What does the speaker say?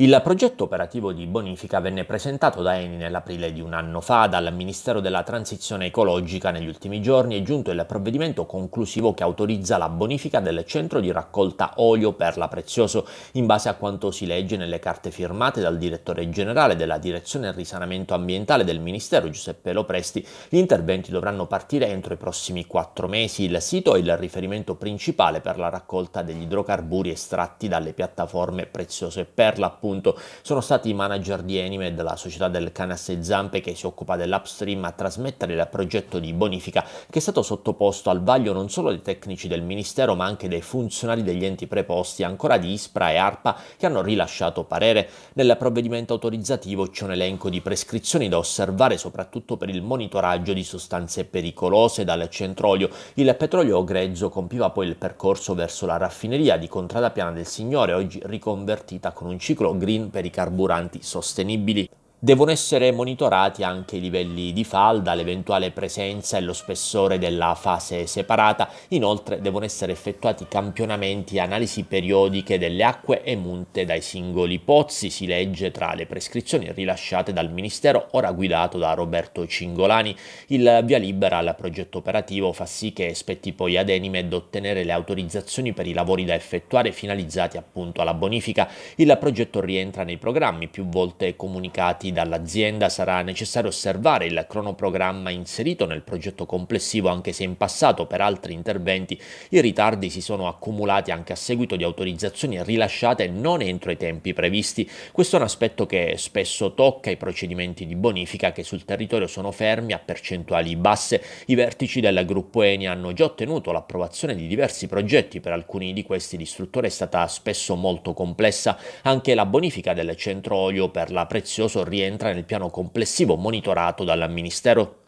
Il progetto operativo di bonifica venne presentato da Eni nell'aprile di un anno fa dal Ministero della Transizione Ecologica. Negli ultimi giorni è giunto il provvedimento conclusivo che autorizza la bonifica del centro di raccolta olio per la Prezioso, in base a quanto si legge nelle carte firmate dal direttore generale della Direzione Risanamento Ambientale del Ministero Giuseppe Lopresti. Gli interventi dovranno partire entro i prossimi quattro mesi. Il sito è il riferimento principale per la raccolta degli idrocarburi estratti dalle piattaforme Prezioso e Perla, appunto appunto sono stati i manager di Enimed, la società del Canasse Zampe che si occupa dell'upstream, a trasmettere il progetto di bonifica che è stato sottoposto al vaglio non solo dei tecnici del Ministero ma anche dei funzionari degli enti preposti, ancora di ISPRA e ARPA che hanno rilasciato parere. Nel provvedimento autorizzativo c'è un elenco di prescrizioni da osservare soprattutto per il monitoraggio di sostanze pericolose dal centrolio. Il petrolio grezzo compiva poi il percorso verso la raffineria di Contrada Piana del Signore, oggi riconvertita con un ciclo Green per i carburanti sostenibili. Devono essere monitorati anche i livelli di falda, l'eventuale presenza e lo spessore della fase separata, inoltre devono essere effettuati campionamenti e analisi periodiche delle acque emunte dai singoli pozzi, si legge tra le prescrizioni rilasciate dal Ministero ora guidato da Roberto Cingolani. Il via libera al progetto operativo fa sì che spetti poi ad Enimed ottenere le autorizzazioni per i lavori da effettuare finalizzati appunto alla bonifica. Il progetto rientra nei programmi più volte comunicati effettuati dall'azienda sarà necessario osservare il cronoprogramma inserito nel progetto complessivo anche se in passato per altri interventi i ritardi si sono accumulati anche a seguito di autorizzazioni rilasciate non entro i tempi previsti. Questo è un aspetto che spesso tocca i procedimenti di bonifica che sul territorio sono fermi a percentuali basse. I vertici del gruppo Eni hanno già ottenuto l'approvazione di diversi progetti, per alcuni di questi l'istruttore è stata spesso molto complessa, anche la bonifica del centro olio per la prezioso rilascio rientra nel piano complessivo monitorato dal Ministero